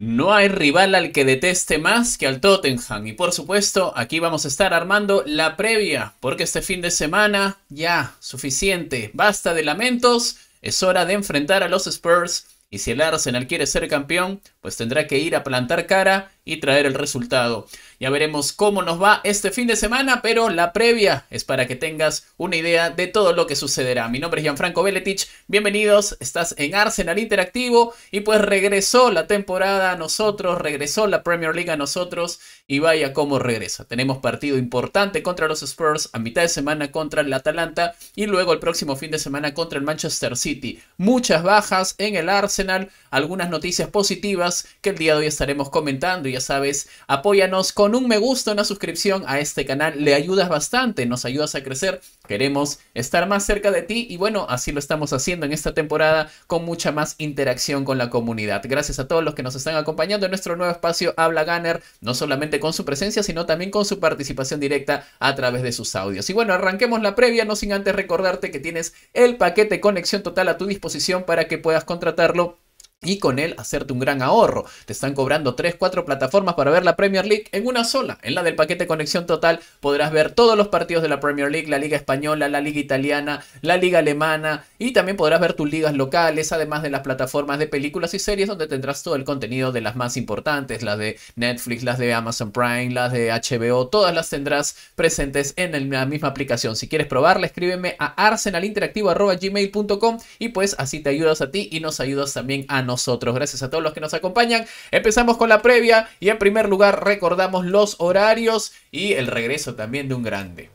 No hay rival al que deteste más que al Tottenham y por supuesto aquí vamos a estar armando la previa porque este fin de semana ya suficiente, basta de lamentos, es hora de enfrentar a los Spurs y si el Arsenal quiere ser campeón pues tendrá que ir a plantar cara y traer el resultado. Ya veremos cómo nos va este fin de semana, pero la previa es para que tengas una idea de todo lo que sucederá. Mi nombre es Gianfranco Beletich bienvenidos, estás en Arsenal Interactivo y pues regresó la temporada a nosotros, regresó la Premier League a nosotros y vaya cómo regresa. Tenemos partido importante contra los Spurs, a mitad de semana contra el Atalanta y luego el próximo fin de semana contra el Manchester City. Muchas bajas en el Arsenal, algunas noticias positivas que el día de hoy estaremos comentando y sabes, apóyanos con un me gusta, una suscripción a este canal, le ayudas bastante, nos ayudas a crecer, queremos estar más cerca de ti y bueno, así lo estamos haciendo en esta temporada con mucha más interacción con la comunidad. Gracias a todos los que nos están acompañando en nuestro nuevo espacio Habla Gunner, no solamente con su presencia, sino también con su participación directa a través de sus audios. Y bueno, arranquemos la previa, no sin antes recordarte que tienes el paquete conexión total a tu disposición para que puedas contratarlo y con él hacerte un gran ahorro. Te están cobrando 3, 4 plataformas para ver la Premier League en una sola. En la del paquete Conexión Total podrás ver todos los partidos de la Premier League, la Liga Española, la Liga Italiana, la Liga Alemana y también podrás ver tus ligas locales, además de las plataformas de películas y series donde tendrás todo el contenido de las más importantes, las de Netflix, las de Amazon Prime, las de HBO, todas las tendrás presentes en la misma aplicación. Si quieres probarla, escríbeme a arsenalinteractivo.gmail.com y pues así te ayudas a ti y nos ayudas también a nosotros. Gracias a todos los que nos acompañan. Empezamos con la previa y en primer lugar recordamos los horarios y el regreso también de un grande.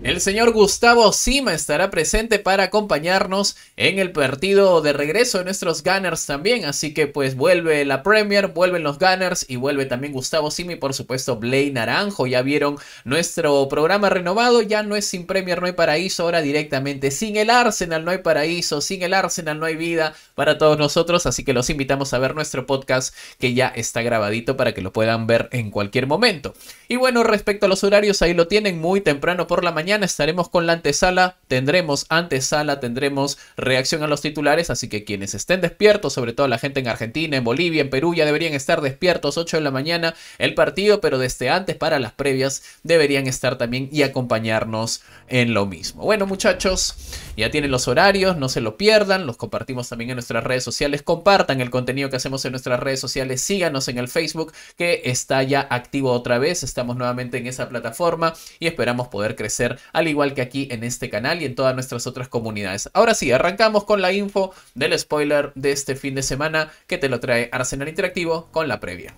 El señor Gustavo Sima estará presente para acompañarnos en el partido de regreso de nuestros Gunners también. Así que pues vuelve la Premier, vuelven los Gunners y vuelve también Gustavo Sima y por supuesto Blay Naranjo. Ya vieron nuestro programa renovado, ya no es sin Premier, no hay paraíso, ahora directamente sin el Arsenal no hay paraíso, sin el Arsenal no hay vida para todos nosotros. Así que los invitamos a ver nuestro podcast que ya está grabadito para que lo puedan ver en cualquier momento. Y bueno, respecto a los horarios, ahí lo tienen muy temprano por la mañana mañana estaremos con la antesala, tendremos antesala, tendremos reacción a los titulares, así que quienes estén despiertos, sobre todo la gente en Argentina, en Bolivia, en Perú, ya deberían estar despiertos 8 de la mañana el partido, pero desde antes para las previas deberían estar también y acompañarnos en lo mismo. Bueno muchachos, ya tienen los horarios, no se lo pierdan, los compartimos también en nuestras redes sociales, compartan el contenido que hacemos en nuestras redes sociales, síganos en el Facebook que está ya activo otra vez, estamos nuevamente en esa plataforma y esperamos poder crecer al igual que aquí en este canal y en todas nuestras otras comunidades. Ahora sí, arrancamos con la info del spoiler de este fin de semana que te lo trae Arsenal Interactivo con la previa.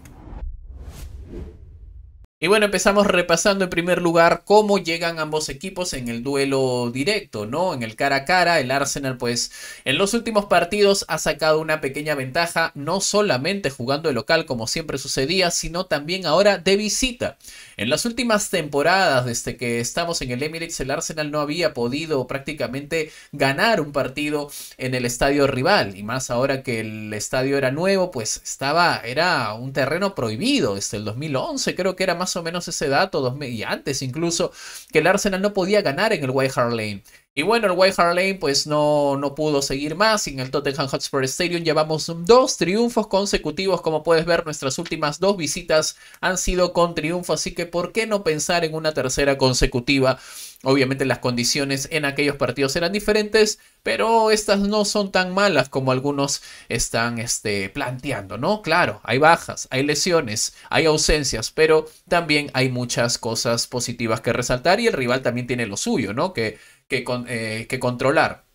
Y bueno, empezamos repasando en primer lugar cómo llegan ambos equipos en el duelo directo, ¿no? En el cara a cara, el Arsenal pues en los últimos partidos ha sacado una pequeña ventaja, no solamente jugando de local como siempre sucedía, sino también ahora de visita. En las últimas temporadas, desde que estamos en el Emirates, el Arsenal no había podido prácticamente ganar un partido en el estadio rival, y más ahora que el estadio era nuevo, pues estaba, era un terreno prohibido desde el 2011, creo que era más más o menos ese dato, dos y antes incluso, que el Arsenal no podía ganar en el White Hart Lane. Y bueno, el White Hart Lane pues no, no pudo seguir más. Y en el Tottenham Hotspur Stadium llevamos dos triunfos consecutivos. Como puedes ver, nuestras últimas dos visitas han sido con triunfo. Así que, ¿por qué no pensar en una tercera consecutiva? Obviamente las condiciones en aquellos partidos eran diferentes, pero estas no son tan malas como algunos están este, planteando, ¿no? Claro, hay bajas, hay lesiones, hay ausencias, pero también hay muchas cosas positivas que resaltar y el rival también tiene lo suyo, ¿no? Que que, eh, que controlar.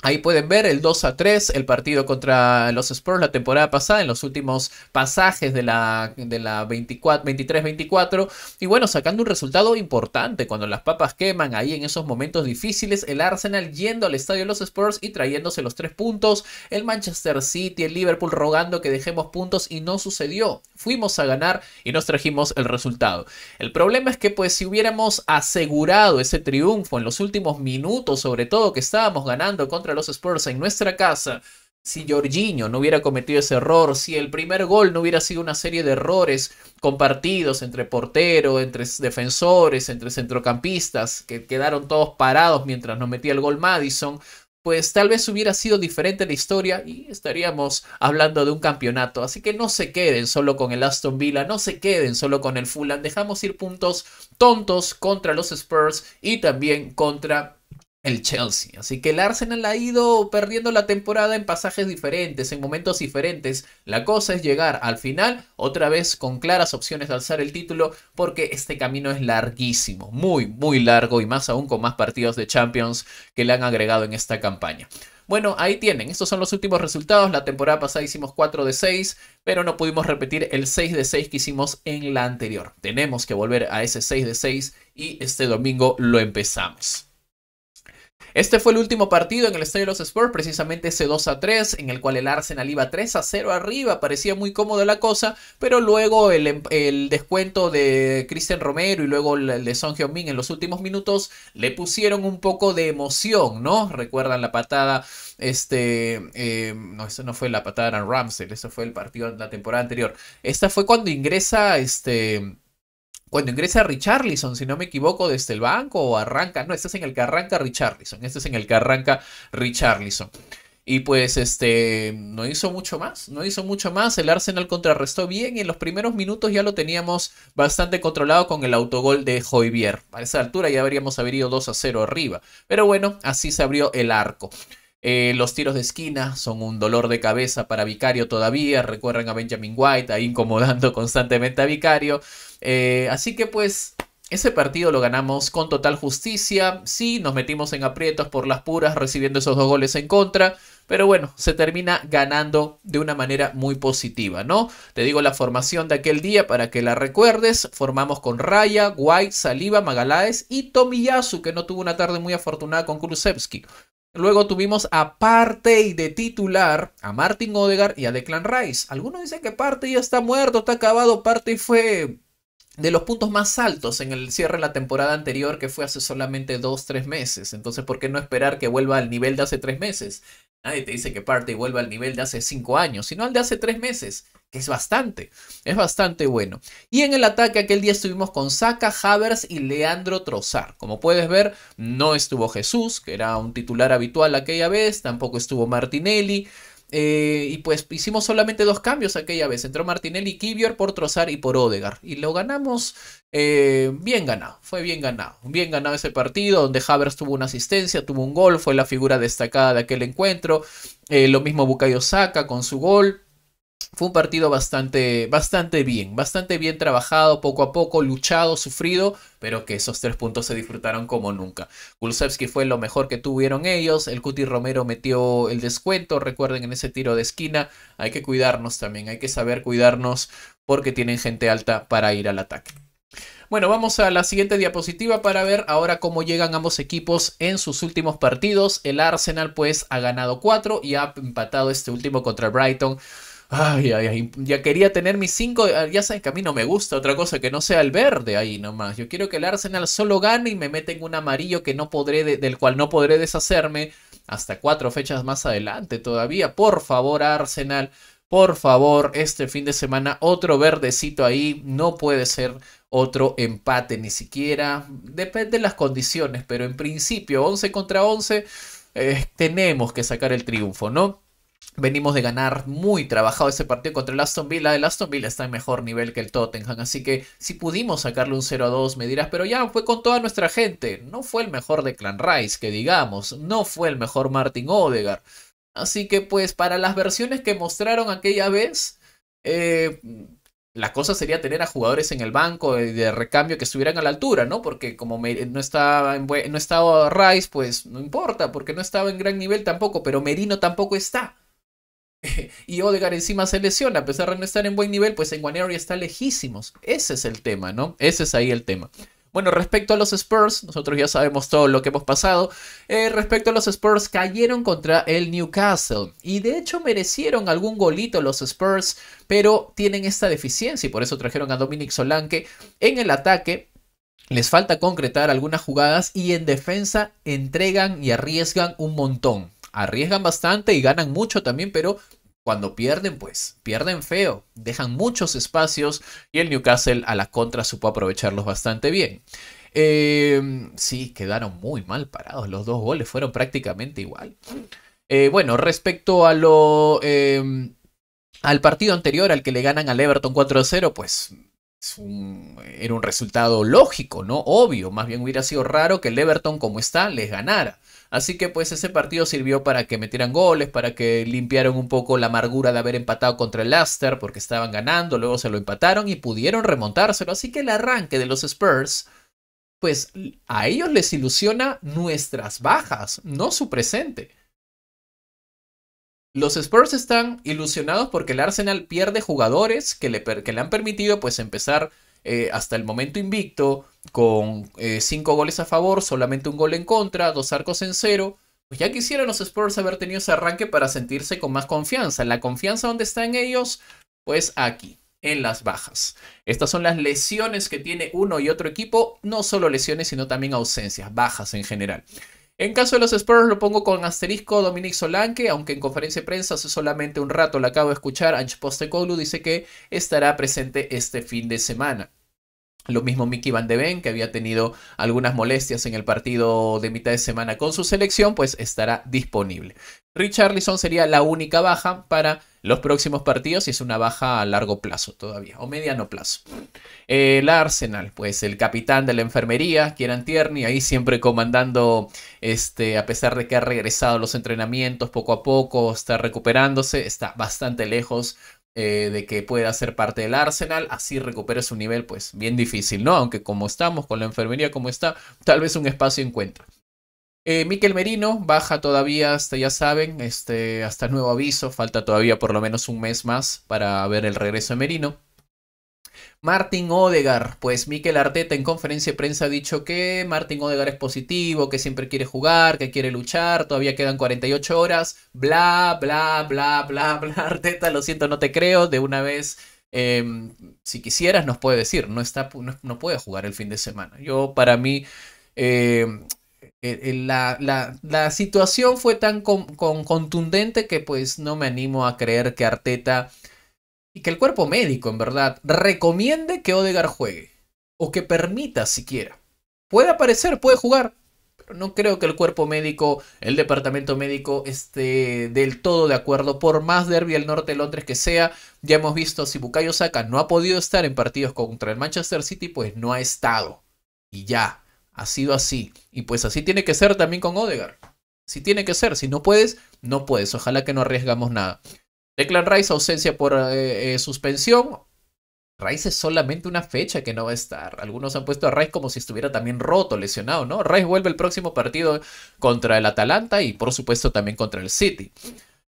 Ahí pueden ver el 2 a 3, el partido contra los Spurs la temporada pasada, en los últimos pasajes de la, de la 23-24. Y bueno, sacando un resultado importante cuando las papas queman ahí en esos momentos difíciles. El Arsenal yendo al estadio de los Spurs y trayéndose los tres puntos. El Manchester City, el Liverpool rogando que dejemos puntos y no sucedió. Fuimos a ganar y nos trajimos el resultado. El problema es que pues si hubiéramos asegurado ese triunfo en los últimos minutos, sobre todo que estábamos ganando contra los Spurs en nuestra casa, si Jorginho no hubiera cometido ese error, si el primer gol no hubiera sido una serie de errores compartidos entre portero, entre defensores, entre centrocampistas, que quedaron todos parados mientras nos metía el gol Madison, pues tal vez hubiera sido diferente la historia y estaríamos hablando de un campeonato. Así que no se queden solo con el Aston Villa, no se queden solo con el Fulham, dejamos ir puntos tontos contra los Spurs y también contra el Chelsea. Así que el Arsenal ha ido perdiendo la temporada en pasajes diferentes, en momentos diferentes. La cosa es llegar al final otra vez con claras opciones de alzar el título porque este camino es larguísimo, muy, muy largo y más aún con más partidos de Champions que le han agregado en esta campaña. Bueno, ahí tienen, estos son los últimos resultados. La temporada pasada hicimos 4 de 6, pero no pudimos repetir el 6 de 6 que hicimos en la anterior. Tenemos que volver a ese 6 de 6 y este domingo lo empezamos. Este fue el último partido en el Estadio de los Spurs, precisamente ese 2 a 3, en el cual el Arsenal iba 3 a 0 arriba, parecía muy cómoda la cosa, pero luego el, em, descuento de Cristian Romero y luego el de Son Heung-min en los últimos minutos le pusieron un poco de emoción, ¿no? Recuerdan la patada, este, eh, no, eso no fue la patada, de Ramsey, eso fue el partido de la temporada anterior. Esta fue cuando ingresa, este cuando ingresa Richarlison, si no me equivoco, desde el banco o arranca. No, este es en el que arranca Richarlison. Este es en el que arranca Richarlison. Y pues este no hizo mucho más, no hizo mucho más. El Arsenal contrarrestó bien y en los primeros minutos ya lo teníamos bastante controlado con el autogol de Joivier. A esa altura ya habríamos haber 2 a 0 arriba. Pero bueno, así se abrió el arco. Eh, los tiros de esquina son un dolor de cabeza para Vicario todavía. Recuerden a Benjamin White ahí incomodando constantemente a Vicario. Eh, así que pues ese partido lo ganamos con total justicia. Sí, nos metimos en aprietos por las puras recibiendo esos dos goles en contra. Pero bueno, se termina ganando de una manera muy positiva, ¿no? Te digo la formación de aquel día para que la recuerdes. Formamos con Raya, White, Saliba, Magaláes y Tomiyasu, que no tuvo una tarde muy afortunada con Kulusevski. Luego tuvimos a Partey de titular, a Martin Odegar y a Declan Rice. Algunos dicen que Partey ya está muerto, está acabado. Partey fue de los puntos más altos en el cierre de la temporada anterior, que fue hace solamente 2-3 meses. Entonces, ¿por qué no esperar que vuelva al nivel de hace 3 meses? Nadie te dice que parte y vuelva al nivel de hace 5 años, sino al de hace 3 meses, que es bastante, es bastante bueno. Y en el ataque aquel día estuvimos con Saka, Havers y Leandro Trozar. Como puedes ver, no estuvo Jesús, que era un titular habitual aquella vez, tampoco estuvo Martinelli, eh, y pues hicimos solamente dos cambios aquella vez. Entró Martinelli Kibior por Trozar y por Odegar. Y lo ganamos eh, bien ganado. Fue bien ganado. Bien ganado ese partido donde Havers tuvo una asistencia, tuvo un gol. Fue la figura destacada de aquel encuentro. Eh, lo mismo Bukayo Saka con su gol fue un partido bastante, bastante bien, bastante bien trabajado, poco a poco, luchado, sufrido, pero que esos tres puntos se disfrutaron como nunca. Kulusevski fue lo mejor que tuvieron ellos, el Cuti Romero metió el descuento, recuerden en ese tiro de esquina, hay que cuidarnos también, hay que saber cuidarnos porque tienen gente alta para ir al ataque. Bueno, vamos a la siguiente diapositiva para ver ahora cómo llegan ambos equipos en sus últimos partidos. El Arsenal pues ha ganado 4 y ha empatado este último contra Brighton Ay, ay, ya quería tener mis cinco, ah, ya saben que a mí no me gusta otra cosa que no sea el verde ahí nomás. Yo quiero que el Arsenal solo gane y me meten en un amarillo que no podré del cual no podré deshacerme hasta cuatro fechas más adelante todavía. Por favor, Arsenal, por favor, este fin de semana otro verdecito ahí, no puede ser otro empate ni siquiera. Depende de las condiciones, pero en principio 11 contra 11 eh, tenemos que sacar el triunfo, ¿no? Venimos de ganar muy trabajado ese partido contra el Aston Villa. El Aston Villa está en mejor nivel que el Tottenham. Así que si pudimos sacarle un 0 a 2, me dirás, pero ya fue con toda nuestra gente. No fue el mejor de Clan Rice, que digamos. No fue el mejor Martin Odegar. Así que pues para las versiones que mostraron aquella vez, eh, la cosa sería tener a jugadores en el banco de, recambio que estuvieran a la altura, ¿no? Porque como no, estaba no estaba Rice, pues no importa, porque no estaba en gran nivel tampoco, pero Merino tampoco está. y Odegaard encima se lesiona, a pesar de no estar en buen nivel, pues en One está lejísimos. Ese es el tema, ¿no? Ese es ahí el tema. Bueno, respecto a los Spurs, nosotros ya sabemos todo lo que hemos pasado. Eh, respecto a los Spurs, cayeron contra el Newcastle. Y de hecho merecieron algún golito los Spurs, pero tienen esta deficiencia y por eso trajeron a Dominic Solanke en el ataque. Les falta concretar algunas jugadas y en defensa entregan y arriesgan un montón arriesgan bastante y ganan mucho también, pero cuando pierden, pues pierden feo, dejan muchos espacios y el Newcastle a la contra supo aprovecharlos bastante bien. Em, sí, quedaron muy mal parados, los dos goles fueron prácticamente igual. Eh, bueno, respecto a lo... Em, al partido anterior al que le ganan al Everton 4-0, pues era un resultado lógico, ¿no? Obvio, más bien hubiera sido raro que el Everton como está les ganara. Así que pues ese partido sirvió para que metieran goles, para que limpiaron un poco la amargura de haber empatado contra el Leicester porque estaban ganando, luego se lo empataron y pudieron remontárselo. Así que el arranque de los Spurs, pues a ellos les ilusiona nuestras bajas, no su presente. Los Spurs están ilusionados porque el Arsenal pierde jugadores que le, han permitido pues empezar eh, hasta el momento invicto con eh, cinco goles a favor, solamente un gol en contra, dos arcos en cero. Pues ya quisieran los Spurs haber tenido ese arranque para sentirse con más confianza. La confianza donde en ellos, pues aquí, en las bajas. Estas son las lesiones que tiene uno y otro equipo, no solo lesiones, sino también ausencias, bajas en general. En caso de los Spurs lo pongo con asterisco Dominic Solanke, aunque en conferencia de prensa hace solamente un rato la acabo de escuchar, Ange Postecoglou dice que estará presente este fin de semana. Lo mismo Mickey Van de Ven, que había tenido algunas molestias en el partido de mitad de semana con su selección, pues estará disponible. Richarlison sería la única baja para los próximos partidos y es una baja a largo plazo todavía, o mediano plazo. El Arsenal, pues el capitán de la enfermería, Kieran Tierney, ahí siempre comandando, este, a pesar de que ha regresado a los entrenamientos poco a poco, está recuperándose, está bastante lejos eh, de que pueda ser parte del Arsenal, así recupere su nivel, pues bien difícil, ¿no? Aunque como estamos, con la enfermería como está, tal vez un espacio encuentra. Eh, Miquel Merino baja todavía hasta, ya saben, este, hasta nuevo aviso, falta todavía por lo menos un mes más para ver el regreso de Merino. Martin Odegar, pues Miquel Arteta en conferencia de prensa ha dicho que Martin Odegar es positivo, que siempre quiere jugar, que quiere luchar, todavía quedan 48 horas, bla, bla, bla, bla, bla, Arteta, lo siento, no te creo, de una vez, em, si quisieras nos puede decir, no, está, no, puede jugar el fin de semana. Yo para mí... Em, e, e, la, situación fue tan contundente que pues no me animo a creer que Arteta y que el cuerpo médico, en verdad, recomiende que Odegar juegue, o que permita siquiera. Puede aparecer, puede jugar, pero no creo que el cuerpo médico, el departamento médico, esté del todo de acuerdo, por más derby el norte de Londres que sea. Ya hemos visto, si Bukayo Saka no ha podido estar en partidos contra el Manchester City, pues no ha estado. Y ya, ha sido así. Y pues así tiene que ser también con Odegar. Si tiene que ser, si no puedes, no puedes. Ojalá que no arriesgamos nada. Declan Rice ausencia por eh, eh, suspensión. Rice es solamente una fecha que no va a estar. Algunos han puesto a Rice como si estuviera también roto, lesionado, ¿no? Rice vuelve el próximo partido contra el Atalanta y por supuesto también contra el City.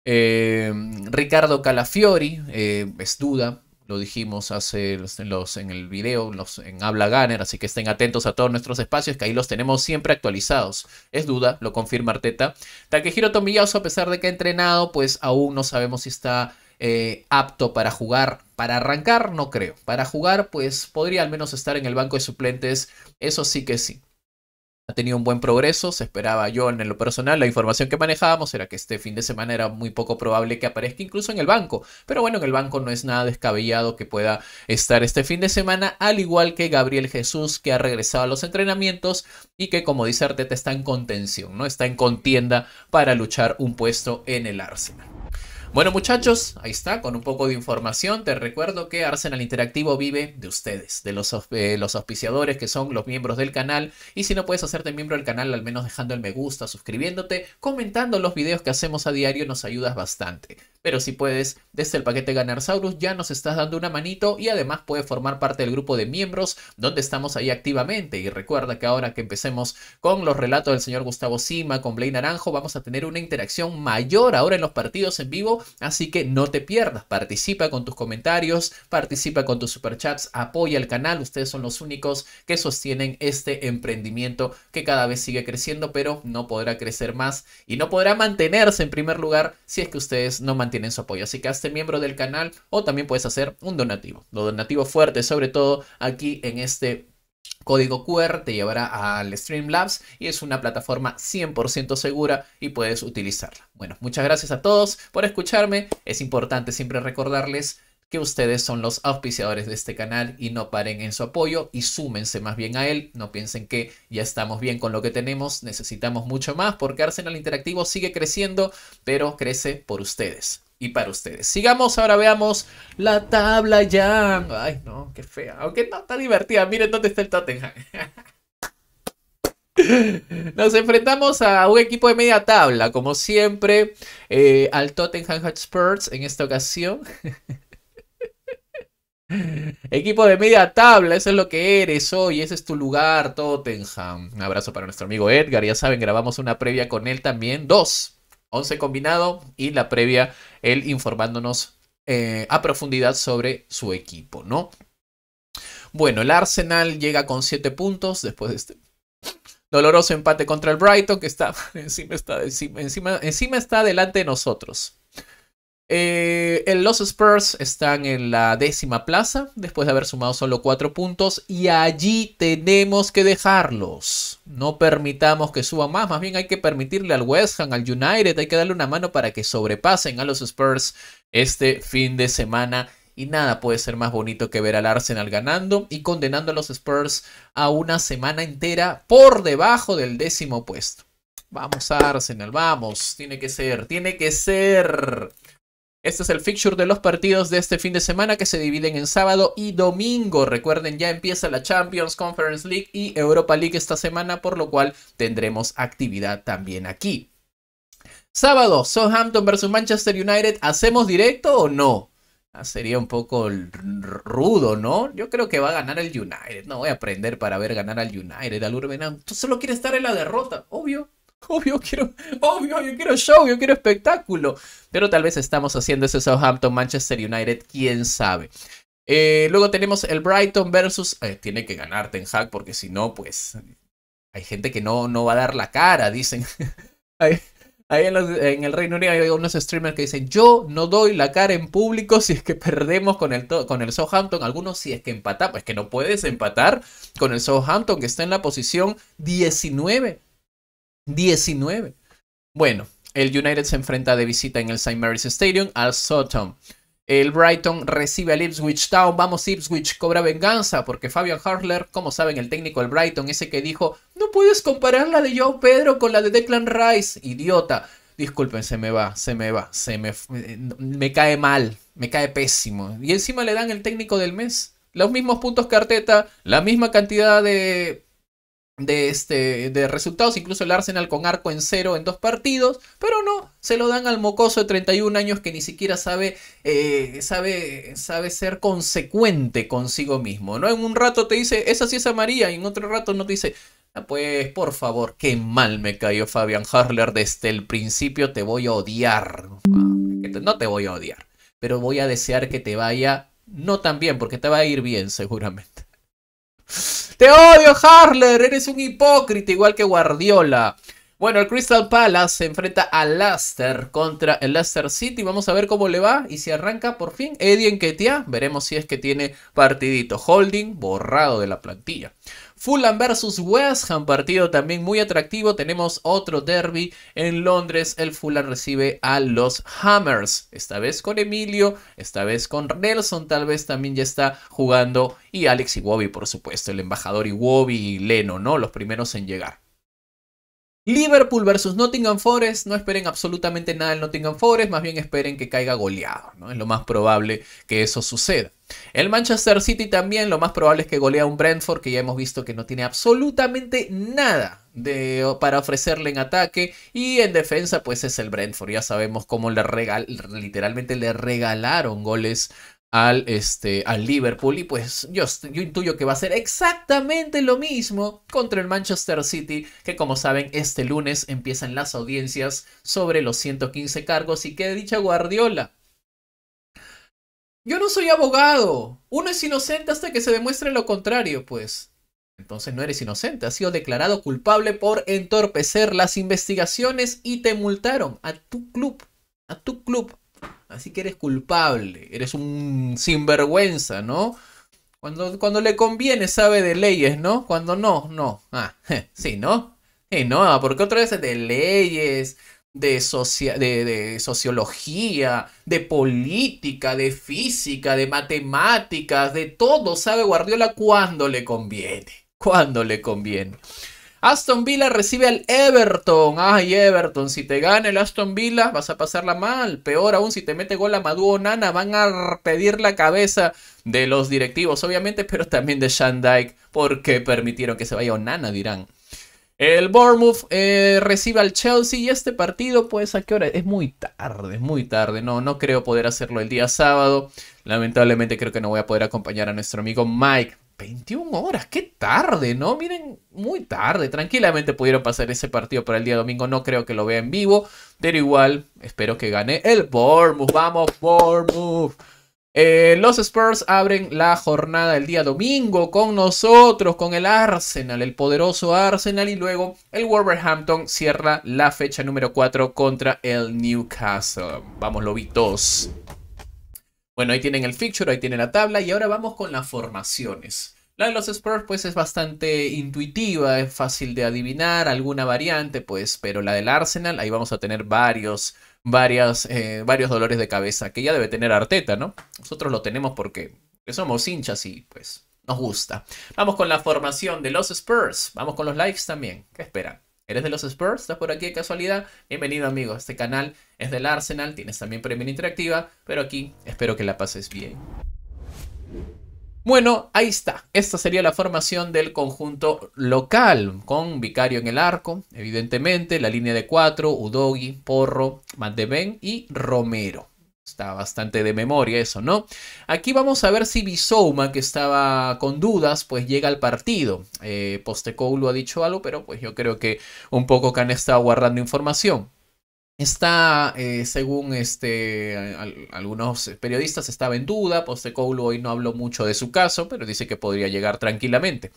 Eh, Ricardo Calafiori es duda. Lo dijimos hace en, el video, los, en Habla Ganner, así que estén atentos a todos nuestros espacios, que ahí los tenemos siempre actualizados. Es duda, lo confirma Arteta. Takehiro Tomiyasu, a pesar de que ha entrenado, pues aún no sabemos si está eh, apto para jugar. Para arrancar, no creo. Para jugar, pues podría al menos estar en el banco de suplentes. Eso sí que sí ha tenido un buen progreso. Se esperaba yo en lo personal, la información que manejábamos era que este fin de semana era muy poco probable que aparezca incluso en el banco. Pero bueno, en el banco no es nada descabellado que pueda estar este fin de semana, al igual que Gabriel Jesús que ha regresado a los entrenamientos y que como dice Arteta está en contención, ¿no? Está en contienda para luchar un puesto en el Arsenal. Bueno muchachos, ahí está, con un poco de información. Te recuerdo que Arsenal Interactivo vive de ustedes, de los, eh, los auspiciadores que son los miembros del canal. Y si no puedes hacerte miembro del canal, al menos dejando el me gusta, suscribiéndote, comentando los videos que hacemos a diario, nos ayudas bastante. Pero si puedes, desde el paquete Ganar Saurus ya nos estás dando una manito y además puedes formar parte del grupo de miembros donde estamos ahí activamente. Y recuerda que ahora que empecemos con los relatos del señor Gustavo Sima, con Blaine Naranjo, vamos a tener una interacción mayor ahora en los partidos en vivo Así que no te pierdas, participa con tus comentarios, participa con tus superchats, apoya el canal. Ustedes son los únicos que sostienen este emprendimiento que cada vez sigue creciendo, pero no podrá crecer más y no podrá mantenerse en primer lugar si es que ustedes no mantienen su apoyo. Así que hazte miembro del canal o también puedes hacer un donativo. Los donativo fuerte, sobre todo aquí en este código QR te llevará al Streamlabs y es una plataforma 100% segura y puedes utilizarla. Bueno, muchas gracias a todos por escucharme. Es importante siempre recordarles que ustedes son los auspiciadores de este canal y no paren en su apoyo y súmense más bien a él. No piensen que ya estamos bien con lo que tenemos, necesitamos mucho más porque Arsenal Interactivo sigue creciendo, pero crece por ustedes y para ustedes. Sigamos, ahora veamos la tabla ya. Ay, no, qué fea. Aunque no, está divertida. Miren dónde está el Tottenham. Nos enfrentamos a un equipo de media tabla, como siempre, eh, al Tottenham Hotspurs en esta ocasión. Equipo de media tabla, eso es lo que eres hoy, ese es tu lugar, Tottenham. Un abrazo para nuestro amigo Edgar, ya saben, grabamos una previa con él también, dos, 11 combinado y la previa él informándonos eh, a profundidad sobre su equipo, ¿no? Bueno, el Arsenal llega con 7 puntos después de este doloroso empate contra el Brighton que está encima está encima, encima está delante de nosotros. Eh, los Spurs están en la décima plaza después de haber sumado solo cuatro puntos y allí tenemos que dejarlos. No permitamos que suban más, más bien hay que permitirle al West Ham, al United, hay que darle una mano para que sobrepasen a los Spurs este fin de semana. Y nada puede ser más bonito que ver al Arsenal ganando y condenando a los Spurs a una semana entera por debajo del décimo puesto. Vamos Arsenal, vamos, tiene que ser, tiene que ser. Este es el fixture de los partidos de este fin de semana que se dividen en sábado y domingo. Recuerden, ya empieza la Champions Conference League y Europa League esta semana, por lo cual tendremos actividad también aquí. Sábado, Southampton versus Manchester United. ¿Hacemos directo o no? Ah, sería un poco rudo, ¿no? Yo creo que va a ganar el United. No voy a aprender para ver ganar al United, al Urbanam. Tú solo quiere estar en la derrota, obvio. Obvio, quiero, obvio, yo quiero show, yo quiero espectáculo. Pero tal vez estamos haciendo ese Southampton, Manchester United, quién sabe. Eh, luego tenemos el Brighton versus. Eh, tiene que ganarte en hack porque si no, pues. Hay gente que no, no va a dar la cara, dicen. Ahí en, el Reino Unido hay unos streamers que dicen: Yo no doy la cara en público si es que perdemos con el, con el Southampton. Algunos, si es que empatamos. pues que no puedes empatar con el Southampton, que está en la posición 19 19. Bueno, el United se enfrenta de visita en el St. Mary's Stadium al Soton. El Brighton recibe al Ipswich Town. Vamos, Ipswich cobra venganza. Porque Fabian Hartler, como saben, el técnico del Brighton, ese que dijo: No puedes comparar la de Joe Pedro con la de Declan Rice. Idiota. Disculpen, se me va, se me va, se me, eh, me cae mal, me cae pésimo. Y encima le dan el técnico del mes. Los mismos puntos carteta, la misma cantidad de de, este, de resultados, incluso el Arsenal con arco en cero en dos partidos, pero no, se lo dan al mocoso de 31 años que ni siquiera sabe, eh, sabe, sabe ser consecuente consigo mismo, ¿no? En un rato te dice, esa sí es María y en otro rato no te dice, ah, pues por favor, qué mal me cayó Fabian Harler, desde el principio te voy a odiar, no te voy a odiar, pero voy a desear que te vaya, no tan bien, porque te va a ir bien seguramente. Te odio, Harler, eres un hipócrita, igual que Guardiola. Bueno, el Crystal Palace se enfrenta a Leicester contra el Leicester City. Vamos a ver cómo le va y si arranca por fin Eddie Ketia, Veremos si es que tiene partidito. Holding borrado de la plantilla. Fulham versus West Ham, partido también muy atractivo. Tenemos otro derby en Londres. El Fulham recibe a los Hammers, esta vez con Emilio, esta vez con Nelson, tal vez también ya está jugando. Y Alex y Wobby, por supuesto, el embajador y Wobby y Leno, ¿no? Los primeros en llegar. Liverpool versus Nottingham Forest, no esperen absolutamente nada del Nottingham Forest, más bien esperen que caiga goleado, ¿no? Es lo más probable que eso suceda. El Manchester City también, lo más probable es que golea un Brentford que ya hemos visto que no tiene absolutamente nada de, para ofrecerle en ataque y en defensa pues es el Brentford, ya sabemos cómo le regal, literalmente le regalaron goles al, este, al Liverpool. Y pues yo, yo intuyo que va a ser exactamente lo mismo contra el Manchester City, que como saben, este lunes empiezan las audiencias sobre los 115 cargos y que dicha Guardiola. Yo no soy abogado. Uno es inocente hasta que se demuestre lo contrario, pues. Entonces no eres inocente, has sido declarado culpable por entorpecer las investigaciones y te multaron a tu club, a tu club. Así que eres culpable, eres un sinvergüenza, ¿no? Cuando, cuando le conviene sabe de leyes, ¿no? Cuando no, no. Ah, sí, ¿no? Sí, no, ah, porque otra vez es de leyes, de, de, sociología, de política, de física, de matemáticas, de todo sabe Guardiola cuando le conviene, cuando le conviene. Aston Villa recibe al Everton. Ay, Everton, si te gana el Aston Villa vas a pasarla mal. Peor aún, si te mete gol a Maduro Nana, van a pedir la cabeza de los directivos, obviamente, pero también de Shandai porque permitieron que se vaya Nana dirán. El Bournemouth eh, recibe al Chelsea y este partido, pues, ¿a qué hora? Es muy tarde, es muy tarde. No, no creo poder hacerlo el día sábado. Lamentablemente creo que no voy a poder acompañar a nuestro amigo Mike 21 horas, qué tarde, ¿no? Miren, muy tarde. Tranquilamente pudieron pasar ese partido para el día domingo. No creo que lo vea en vivo, pero igual espero que gane el Bournemouth. Vamos, Bournemouth. Eh, los Spurs abren la jornada el día domingo con nosotros, con el Arsenal, el poderoso Arsenal. Y luego el Wolverhampton cierra la fecha número 4 contra el Newcastle. Vamos, lobitos. Bueno, ahí tienen el fixture, ahí tienen la tabla y ahora vamos con las formaciones. La de los Spurs pues es bastante intuitiva, es fácil de adivinar, alguna variante pues, pero la del Arsenal ahí vamos a tener varios, varias, eh, varios dolores de cabeza que ya debe tener Arteta, ¿no? Nosotros lo tenemos porque somos hinchas y pues nos gusta. Vamos con la formación de los Spurs, vamos con los likes también, ¿qué esperan? ¿Eres de los Spurs? ¿Estás por aquí de casualidad? Bienvenido amigo, este canal es del Arsenal, tienes también Premiere interactiva, pero aquí espero que la pases bien. Bueno, ahí está. Esta sería la formación del conjunto local, con Vicario en el arco, evidentemente, la línea de cuatro, Udogi, Porro, Mandeben y Romero. Está bastante de memoria eso, ¿no? Aquí vamos a ver si Bisouma, que estaba con dudas, pues llega al partido. Eh, ha dicho algo, pero pues yo creo que un poco que han estado guardando información. Está, eh, según este, algunos periodistas, estaba en duda. Postecoglou hoy no habló mucho de su caso, pero dice que podría llegar tranquilamente.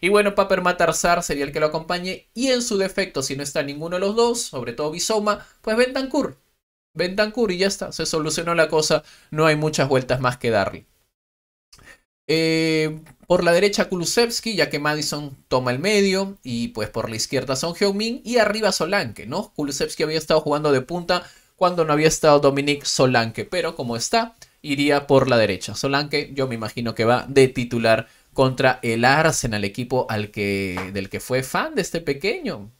Y bueno, Paper Matarzar sería el que lo acompañe. Y en su defecto, si no está ninguno de los dos, sobre todo Bisoma, pues Bentancur. Bentancur y ya está, se solucionó la cosa, no hay muchas vueltas más que darle. Eh, por la derecha Kulusevski, ya que Madison toma el medio, y pues por la izquierda Son Heung-min y arriba Solanke, ¿no? Kulusevski había estado jugando de punta cuando no había estado Dominic Solanke, pero como está, iría por la derecha. Solanke yo me imagino que va de titular contra el Arsenal, equipo al que, del que fue fan de este pequeño.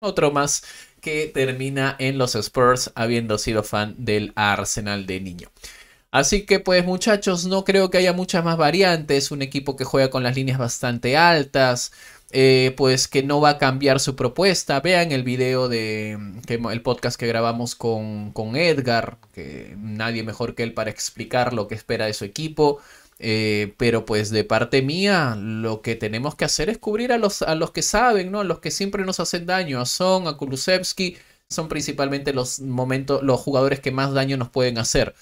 otro más que termina en los Spurs habiendo sido fan del Arsenal de niño. Así que pues muchachos, no creo que haya muchas más variantes, un equipo que juega con las líneas bastante altas, eh, pues que no va a cambiar su propuesta. Vean el video de el podcast que grabamos con, con Edgar, que nadie mejor que él para explicar lo que espera de su equipo. Eh, pero pues de parte mía, lo que tenemos que hacer es cubrir a los, a los que saben, ¿no? A los que siempre nos hacen daño, a Son, a Kulusevski, son principalmente los momentos, los jugadores que más daño nos pueden hacer.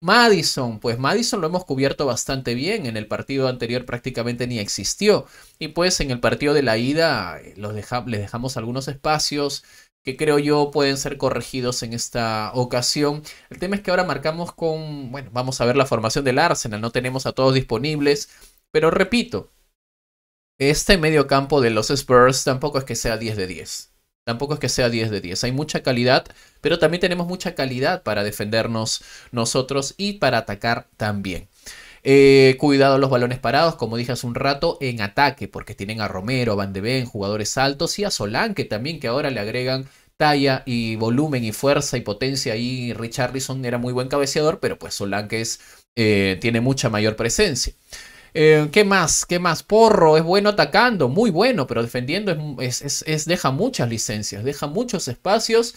Madison, pues Madison lo hemos cubierto bastante bien, en el partido anterior prácticamente ni existió y pues en el partido de la ida eh, los les dejamos algunos espacios, que creo yo pueden ser corregidos en esta ocasión. El tema es que ahora marcamos con, bueno, vamos a ver la formación del Arsenal, no tenemos a todos disponibles, pero repito, este medio campo de los Spurs tampoco es que sea 10 de 10. Tampoco es que sea 10 de 10. Hay mucha calidad, pero también tenemos mucha calidad para defendernos nosotros y para atacar también. Eh, cuidado los balones parados, como dije hace un rato, en ataque, porque tienen a Romero, a Van de Ven, jugadores altos y a que también, que ahora le agregan talla y volumen y fuerza y potencia. Y Richarlison era muy buen cabeceador, pero pues que es, eh, tiene mucha mayor presencia. Eh, ¿Qué más? ¿Qué más? Porro es bueno atacando, muy bueno, pero defendiendo es, es, deja muchas licencias, deja muchos espacios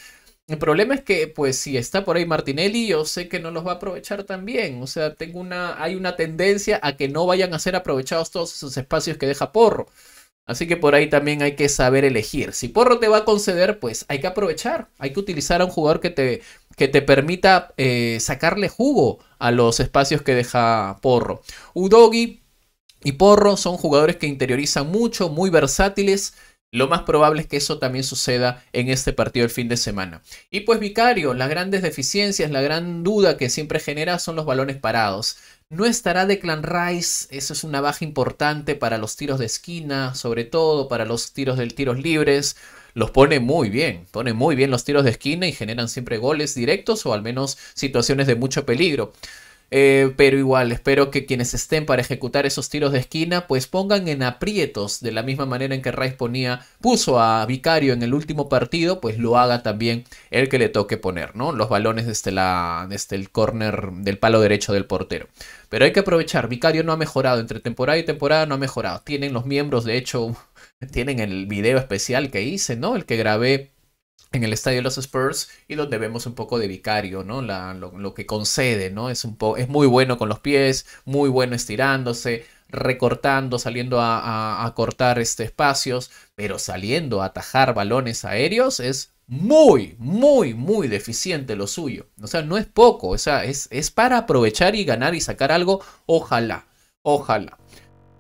el problema es que, pues, si está por ahí Martinelli, yo sé que no los va a aprovechar también. O sea, tengo una, hay una tendencia a que no vayan a ser aprovechados todos esos espacios que deja Porro. Así que por ahí también hay que saber elegir. Si Porro te va a conceder, pues hay que aprovechar. Hay que utilizar a un jugador que te, que te permita eh, sacarle jugo a los espacios que deja Porro. Udogi y Porro son jugadores que interiorizan mucho, muy versátiles lo más probable es que eso también suceda en este partido el fin de semana. Y pues Vicario, las grandes deficiencias, la gran duda que siempre genera son los balones parados. No estará de clan Rice, eso es una baja importante para los tiros de esquina, sobre todo para los tiros del tiros libres. Los pone muy bien, pone muy bien los tiros de esquina y generan siempre goles directos o al menos situaciones de mucho peligro. Eh, pero igual, espero que quienes estén para ejecutar esos tiros de esquina, pues pongan en aprietos de la misma manera en que Rice ponía, puso a Vicario en el último partido, pues lo haga también el que le toque poner, ¿no? Los balones desde, este la, este, el corner del palo derecho del portero. Pero hay que aprovechar, Vicario no ha mejorado, entre temporada y temporada no ha mejorado. Tienen los miembros, de hecho, tienen el video especial que hice, ¿no? El que grabé en el estadio de los Spurs y donde vemos un poco de vicario, ¿no? La, lo, que concede, ¿no? Es, un po es muy bueno con los pies, muy bueno estirándose, recortando, saliendo a, cortar este, espacios, pero saliendo a atajar balones aéreos es muy, muy, muy deficiente lo suyo. O sea, no es poco, o sea, es, es para aprovechar y ganar y sacar algo, ojalá, ojalá.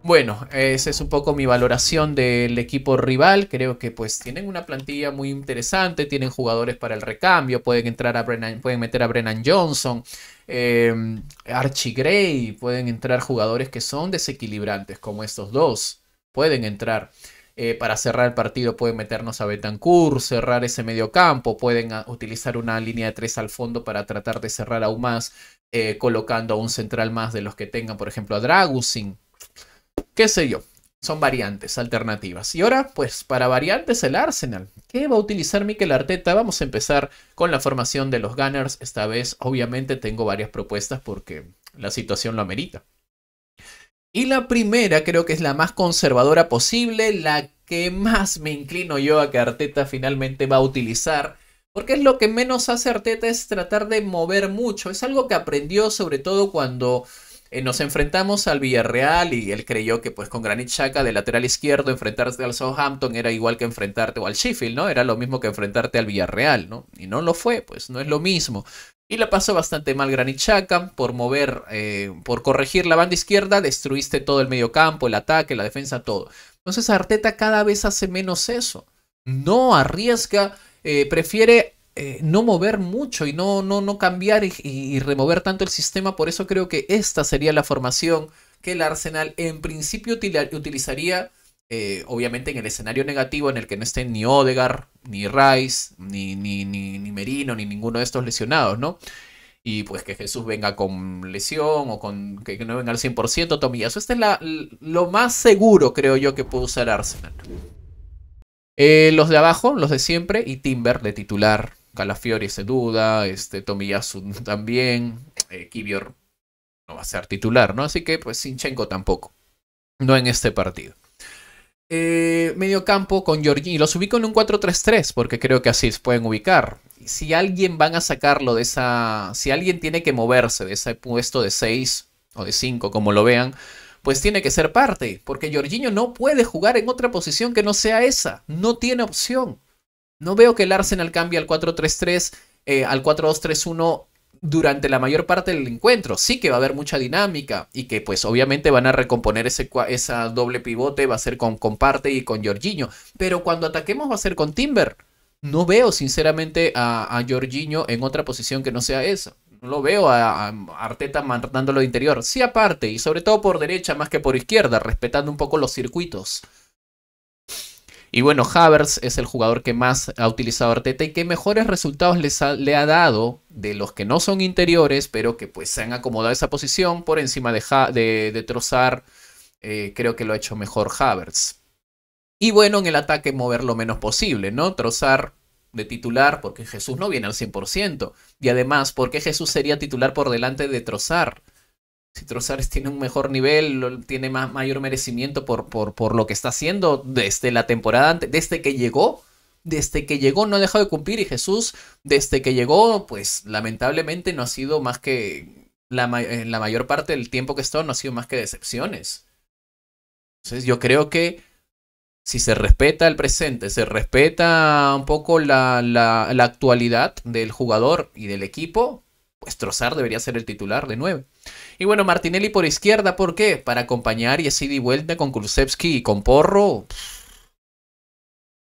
Bueno, esa es un poco mi valoración del equipo rival. Creo que pues tienen una plantilla muy interesante, tienen jugadores para el recambio, pueden entrar a pueden meter a Brennan Johnson, em, Archie Gray, pueden entrar jugadores que son desequilibrantes como estos dos. Pueden entrar. Eh, para cerrar el partido pueden meternos a Betancourt, cerrar ese medio campo, pueden ah, utilizar una línea de tres al fondo para tratar de cerrar aún más, eh, colocando a un central más de los que tengan, por ejemplo, a Dragusin qué sé yo, son variantes, alternativas. Y ahora, pues para variantes, el Arsenal. ¿Qué va a utilizar Mikel Arteta? Vamos a empezar con la formación de los Gunners. Esta vez, obviamente, tengo varias propuestas porque la situación lo amerita. Y la primera creo que es la más conservadora posible, la que más me inclino yo a que Arteta finalmente va a utilizar. Porque es lo que menos hace Arteta es tratar de mover mucho. Es algo que aprendió sobre todo cuando eh, nos enfrentamos al Villarreal y él creyó que pues con Granit Xhaka de lateral izquierdo enfrentarte al Southampton era igual que enfrentarte o al Sheffield, ¿no? Era lo mismo que enfrentarte al Villarreal, ¿no? Y no lo fue, pues no es lo mismo. Y la pasó bastante mal Granit Xhaka por mover, eh, por corregir la banda izquierda, destruiste todo el mediocampo, el ataque, la defensa, todo. Entonces Arteta cada vez hace menos eso. No arriesga, eh, prefiere eh, no mover mucho y no, no, no cambiar y, remover tanto el sistema. Por eso creo que esta sería la formación que el Arsenal en principio utilizaría, eh, obviamente en el escenario negativo en el que no estén ni Odegar, ni Rice, ni, ni, ni, Merino, ni ninguno de estos lesionados, ¿no? y pues que Jesús venga con lesión o con que no venga al 100%, Tomillazo. Este es lo más seguro, creo yo, que puede usar Arsenal. Eh, los de abajo, los de siempre, y Timber de titular Calafiori se duda, este, Tomiyasu también, eh, Kivior no va a ser titular, ¿no? Así que pues Sinchenko tampoco, no en este partido. Eh, medio campo con Jorginho, los ubico en un 4-3-3 porque creo que así se pueden ubicar. Si alguien van a sacarlo de esa, si alguien tiene que moverse de ese puesto de 6 o de 5 como lo vean, pues tiene que ser parte, porque Jorginho no puede jugar en otra posición que no sea esa, no tiene opción. No veo que el Arsenal cambie al 4-3-3, eh, al 4-2-3-1 durante la mayor parte del encuentro. Sí que va a haber mucha dinámica y que pues obviamente van a recomponer ese, esa doble pivote, va a ser con Comparte y con Jorginho. Pero cuando ataquemos va a ser con Timber. No veo sinceramente a, a Jorginho en otra posición que no sea esa. No lo veo a, a Arteta mandándolo de interior. Sí aparte y sobre todo por derecha más que por izquierda, respetando un poco los circuitos. Y bueno, Havers es el jugador que más ha utilizado Arteta y que mejores resultados le ha dado de los que no son interiores, pero que pues se han acomodado a esa posición por encima de, de, Trozar. Eh, creo que lo ha hecho mejor Havers Y bueno, en el ataque mover lo menos posible, ¿no? Trozar de titular porque Jesús no viene al 100%. Y además, porque Jesús sería titular por delante de Trozar? si Trozares tiene un mejor nivel, tiene más, mayor merecimiento por, por, lo que está haciendo desde la temporada antes, desde que llegó. Desde que llegó no ha dejado de cumplir y Jesús, desde que llegó, pues lamentablemente no ha sido más que la, mayor parte del tiempo que está estado, no ha sido más que decepciones. Entonces yo creo que si se respeta el presente, se respeta un poco la actualidad del jugador y del equipo, estrozar pues debería ser el titular de 9. Y bueno, Martinelli por izquierda, ¿por qué? Para acompañar y así de vuelta con Kulusevski y con Porro.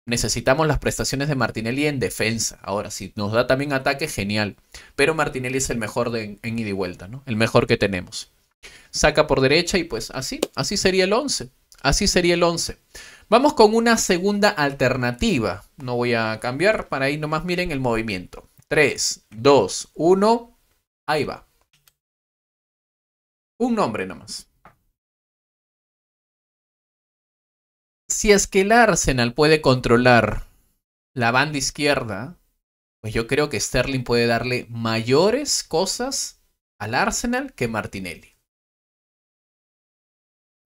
Necesitamos las prestaciones de Martinelli en defensa. Ahora, si nos da también ataque, genial. Pero Martinelli es el mejor en ida y vuelta, ¿no? El mejor que tenemos. Saca por derecha y pues así, así sería el 11. Así sería el 11. Vamos con una segunda alternativa. No voy a cambiar, para ahí nomás miren el movimiento. 3, 2, 1. Ahí va. Un nombre nomás. Si es que el Arsenal puede controlar la banda izquierda, pues yo creo que Sterling puede darle mayores cosas al Arsenal que Martinelli.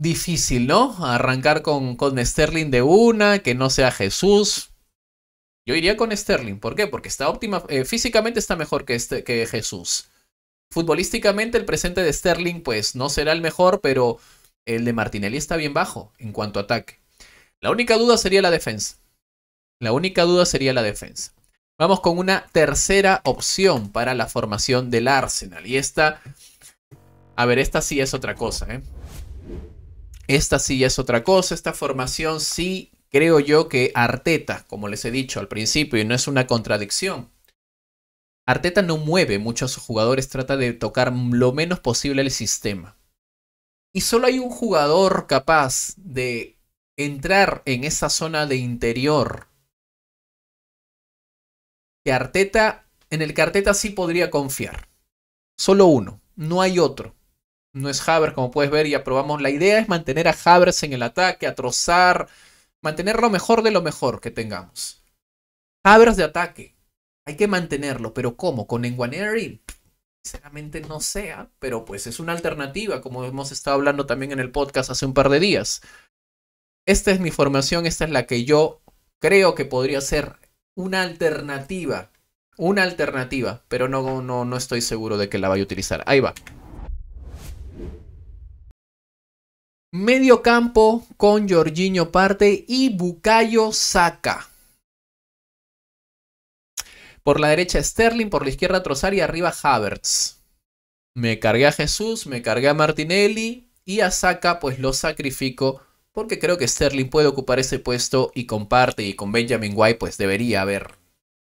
Difícil, ¿no? Arrancar con, con Sterling de una, que no sea Jesús. Yo iría con Sterling. ¿Por qué? Porque está óptima. Eh, físicamente está mejor que, este, que Jesús futbolísticamente el presente de Sterling pues no será el mejor, pero el de Martinelli está bien bajo en cuanto a ataque. La única duda sería la defensa. La única duda sería la defensa. Vamos con una tercera opción para la formación del Arsenal. Y esta, a ver, esta sí es otra cosa. ¿eh? Esta sí es otra cosa. Esta formación sí creo yo que Arteta, como les he dicho al principio, y no es una contradicción Arteta no mueve mucho a sus jugadores, trata de tocar lo menos posible el sistema. Y solo hay un jugador capaz de entrar en esa zona de interior. Que Arteta, en el que Arteta sí podría confiar. Solo uno, no hay otro. No es Havers como puedes ver, ya probamos. La idea es mantener a Havers en el ataque, atrozar, mantener lo mejor de lo mejor que tengamos. Havers de ataque, hay que mantenerlo, pero ¿cómo? ¿Con Enguaneri? Sinceramente no sea, ¿ah? pero pues es una alternativa, como hemos estado hablando también en el podcast hace un par de días. Esta es mi formación, esta es la que yo creo que podría ser una alternativa. Una alternativa, pero no, no, no estoy seguro de que la vaya a utilizar. Ahí va. Medio campo con Jorginho Parte y Bukayo saca. Por la derecha Sterling, por la izquierda Trozari y arriba Havertz. Me cargué a Jesús, me cargué a Martinelli y a Saka pues lo sacrifico porque creo que Sterling puede ocupar ese puesto y comparte y con Benjamin White pues debería haber,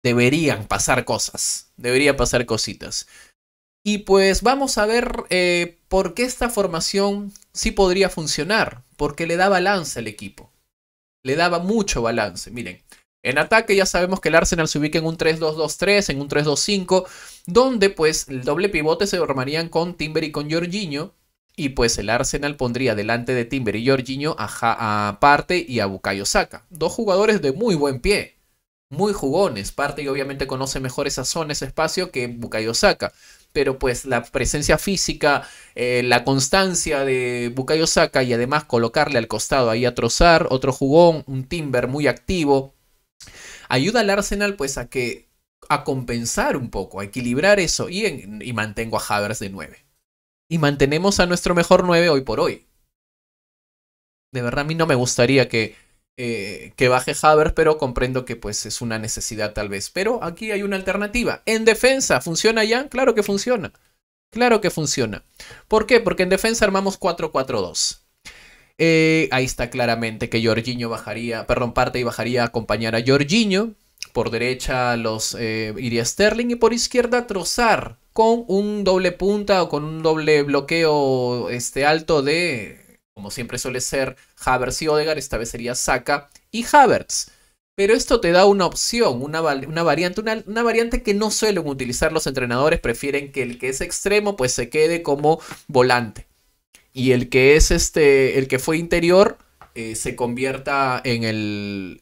deberían pasar cosas, debería pasar cositas. Y pues vamos a ver eh, por qué esta formación sí podría funcionar, porque le da balance al equipo. Le daba mucho balance. Miren, en ataque ya sabemos que el Arsenal se ubica en un 3-2-2-3, en un 3-2-5, donde pues el doble pivote se formarían con Timber y con Jorginho. Y pues el Arsenal pondría delante de Timber y Jorginho a, Parte y a Bukayo Saka. Dos jugadores de muy buen pie, muy jugones. Parte obviamente conoce mejor esa zona, ese espacio que Bukayo Saka. Pero pues la presencia física, eh, la constancia de Bukayo Saka y además colocarle al costado ahí a Trozar, otro jugón, un Timber muy activo, ayuda al Arsenal pues a que a compensar un poco, a equilibrar eso y, mantengo a Havers de 9. Y mantenemos a nuestro mejor 9 hoy por hoy. De verdad a mí no me gustaría que, eh, que baje Havers, pero comprendo que pues es una necesidad tal vez. Pero aquí hay una alternativa. En defensa, ¿funciona ya? Claro que funciona. Claro que funciona. ¿Por qué? Porque en defensa armamos 4-4-2. Eh, ahí está claramente que Jorginho bajaría, perdón, parte y bajaría a acompañar a Jorginho. Por derecha los eh, iría Sterling y por izquierda Trozar con un doble punta o con un doble bloqueo este, alto de, como siempre suele ser, Havertz y Odegar. Esta vez sería Saka y Havertz. Pero esto te da una opción, una, una variante, variante que no suelen utilizar los entrenadores, prefieren que el que es extremo pues se quede como volante y el que es este, el que fue interior, eh, se convierta en el,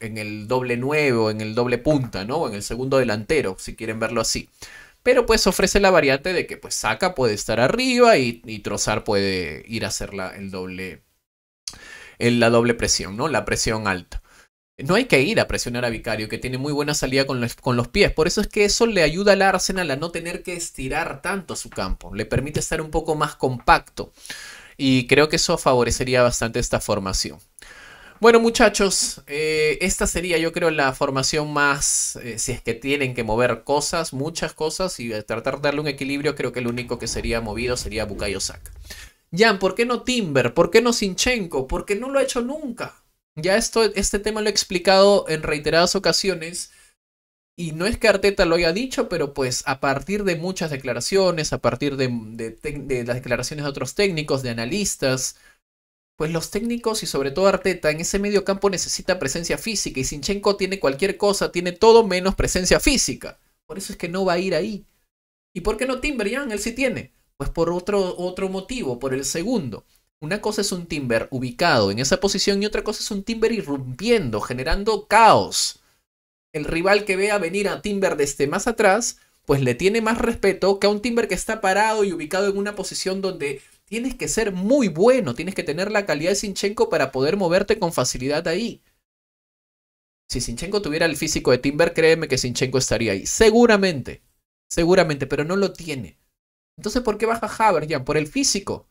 doble nuevo, en el doble punta, ¿no? En el segundo delantero, si quieren verlo así. Pero pues ofrece la variante de que pues Saca puede estar arriba y, Trozar puede ir a hacer la, el doble, en la doble presión, ¿no? La presión alta. No hay que ir a presionar a Vicario, que tiene muy buena salida con los, con los pies. Por eso es que eso le ayuda al Arsenal a no tener que estirar tanto su campo. Le permite estar un poco más compacto y creo que eso favorecería bastante esta formación. Bueno muchachos, eh, esta sería yo creo la formación más, eh, si es que tienen que mover cosas, muchas cosas y tratar de darle un equilibrio, creo que el único que sería movido sería Bukayo Saka. Jan, ¿por qué no Timber? ¿Por qué no Sinchenko? ¿Por qué no lo ha hecho nunca? Ya esto, este tema lo he explicado en reiteradas ocasiones y no es que Arteta lo haya dicho, pero pues a partir de muchas declaraciones, a partir de, las declaraciones de otros técnicos, de analistas, pues los técnicos y sobre todo Arteta en ese medio campo necesita presencia física y Sinchenko tiene cualquier cosa, tiene todo menos presencia física. Por eso es que no va a ir ahí. ¿Y por qué no Timber Jan? Él sí tiene. Pues por otro, otro motivo, por el segundo. Una cosa es un Timber ubicado en esa posición y otra cosa es un Timber irrumpiendo, generando caos el rival que vea venir a Timber desde más atrás, pues le tiene más respeto que a un Timber que está parado y ubicado en una posición donde tienes que ser muy bueno, tienes que tener la calidad de Sinchenko para poder moverte con facilidad ahí. Si Sinchenko tuviera el físico de Timber, créeme que Sinchenko estaría ahí. Seguramente, seguramente, pero no lo tiene. Entonces, ¿por qué baja Haber ya? Por el físico.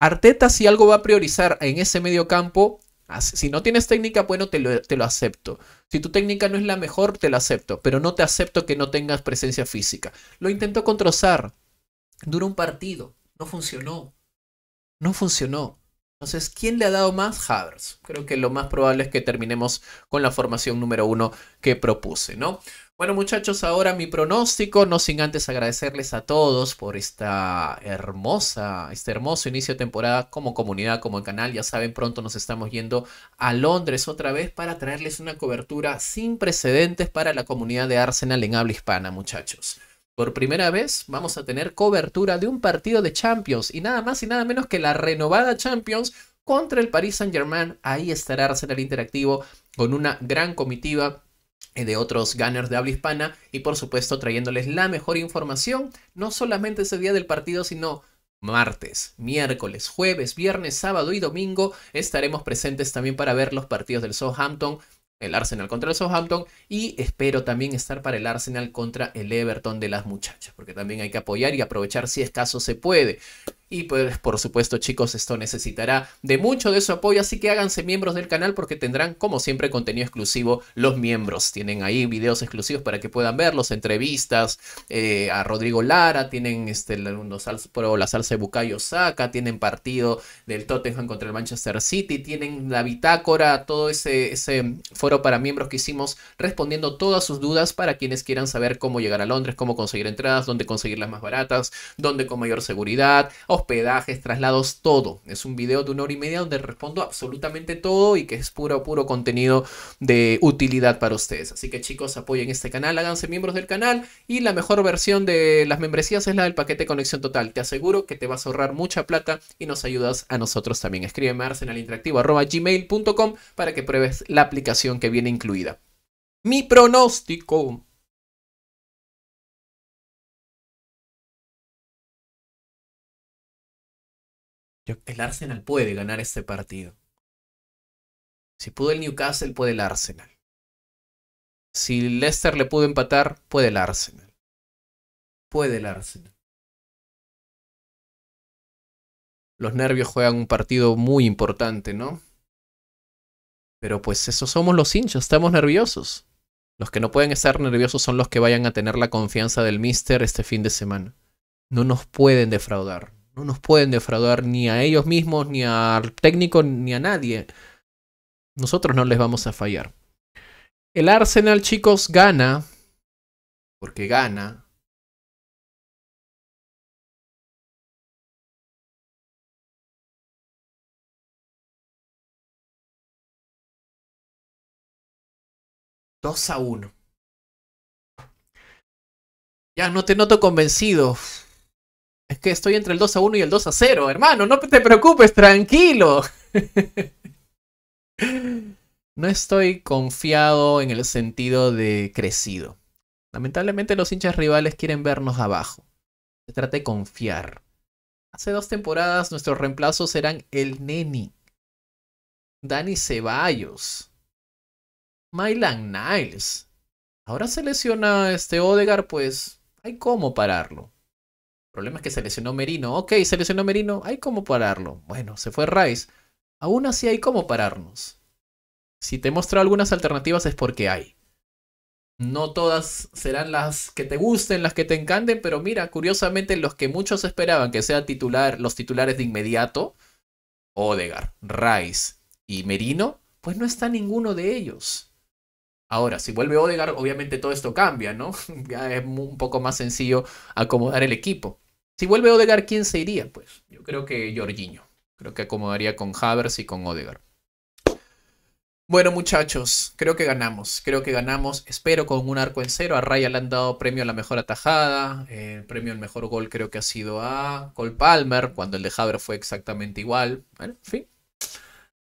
Arteta, si algo va a priorizar en ese medio campo, si no tienes técnica, bueno, te lo, acepto. Si tu técnica no es la mejor, te la acepto, pero no te acepto que no tengas presencia física. Lo intentó con Trozar. Duró un partido. No funcionó. No funcionó. Entonces, ¿quién le ha dado más? Havers. Creo que lo más probable es que terminemos con la formación número uno que propuse, ¿no? Bueno muchachos, ahora mi pronóstico, no sin antes agradecerles a todos por esta hermosa, este hermoso inicio de temporada como comunidad, como canal. Ya saben, pronto nos estamos yendo a Londres otra vez para traerles una cobertura sin precedentes para la comunidad de Arsenal en habla hispana, muchachos. Por primera vez vamos a tener cobertura de un partido de Champions y nada más y nada menos que la renovada Champions contra el Paris Saint-Germain. Ahí estará Arsenal Interactivo con una gran comitiva eh, de otros gunners de habla hispana y por supuesto trayéndoles la mejor información, no solamente ese día del partido, sino martes, miércoles, jueves, viernes, sábado y domingo estaremos presentes también para ver los partidos del Southampton, el Arsenal contra el Southampton y espero también estar para el Arsenal contra el Everton de las muchachas, porque también hay que apoyar y aprovechar si es caso se puede. Y pues, por supuesto, chicos, esto necesitará de mucho de su apoyo, así que háganse miembros del canal porque tendrán, como siempre, contenido exclusivo los miembros. Tienen ahí videos exclusivos para que puedan verlos, entrevistas eh, a Rodrigo Lara, tienen este, los, la salsa de Bucayo Saca, tienen partido del Tottenham contra el Manchester City, tienen la bitácora, todo ese, ese foro para miembros que hicimos respondiendo todas sus dudas para quienes quieran saber cómo llegar a Londres, cómo conseguir entradas, dónde conseguir las más baratas, dónde con mayor seguridad pedajes, traslados, todo. Es un video de una hora y media donde respondo absolutamente todo y que es puro, puro contenido de utilidad para ustedes. Así que chicos, apoyen este canal, háganse miembros del canal y la mejor versión de las membresías es la del paquete conexión total. Te aseguro que te vas a ahorrar mucha plata y nos ayudas a nosotros también. Escríbeme a arsenalinteractivo.gmail.com para que pruebes la aplicación que viene incluida. Mi pronóstico el Arsenal puede ganar este partido. Si pudo el Newcastle, puede el Arsenal. Si Leicester le pudo empatar, puede el Arsenal. Puede el Arsenal. Los nervios juegan un partido muy importante, ¿no? Pero pues esos somos los hinchas, estamos nerviosos. Los que no pueden estar nerviosos son los que vayan a tener la confianza del Mister este fin de semana. No nos pueden defraudar. No nos pueden defraudar ni a ellos mismos, ni al técnico, ni a nadie. Nosotros no les vamos a fallar. El Arsenal, chicos, gana. Porque gana. Dos a uno. Ya no te noto convencido. Es que estoy entre el 2 a 1 y el 2 a 0, hermano. No te preocupes, tranquilo. no estoy confiado en el sentido de crecido. Lamentablemente los hinchas rivales quieren vernos abajo. Se trata de confiar. Hace dos temporadas nuestros reemplazos eran el Neni, Dani Ceballos, Mylan Niles. Ahora se lesiona este Odegar, pues hay cómo pararlo. El problema es que se Merino. Ok, se Merino, hay cómo pararlo. Bueno, se fue Rice. Aún así hay cómo pararnos. Si te muestro algunas alternativas es porque hay. No todas serán las que te gusten, las que te encanten, pero mira, curiosamente los que muchos esperaban que sean titular, los titulares de inmediato, Odegar, Rice y Merino, pues no está ninguno de ellos. Ahora, si vuelve Odegar, obviamente todo esto cambia, ¿no? Ya es un poco más sencillo acomodar el equipo. Si vuelve Odegar, ¿quién se iría? Pues yo creo que Jorginho. Creo que acomodaría con Havers y con Odegar. Bueno, muchachos, creo que ganamos. Creo que ganamos, espero, con un arco en cero. A Raya le han dado premio a la mejor atajada. Eh, el premio al mejor gol creo que ha sido a Cole Palmer, cuando el de Havers fue exactamente igual. Bueno, en fin.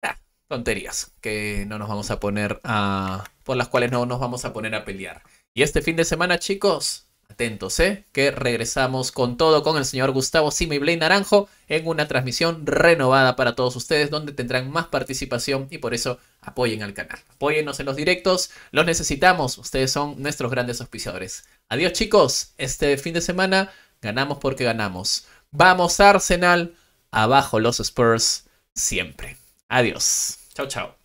Ah, tonterías, que no nos vamos a poner a por las cuales no nos vamos a poner a pelear. Y este fin de semana, chicos, atentos, ¿eh? Que regresamos con todo con el señor Gustavo y Blaine Naranjo en una transmisión renovada para todos ustedes, donde tendrán más participación y por eso apoyen al canal. Apóyennos en los directos, los necesitamos, ustedes son nuestros grandes auspiciadores. Adiós, chicos, este fin de semana ganamos porque ganamos. Vamos, Arsenal, abajo los Spurs siempre. Adiós. Chao, chao.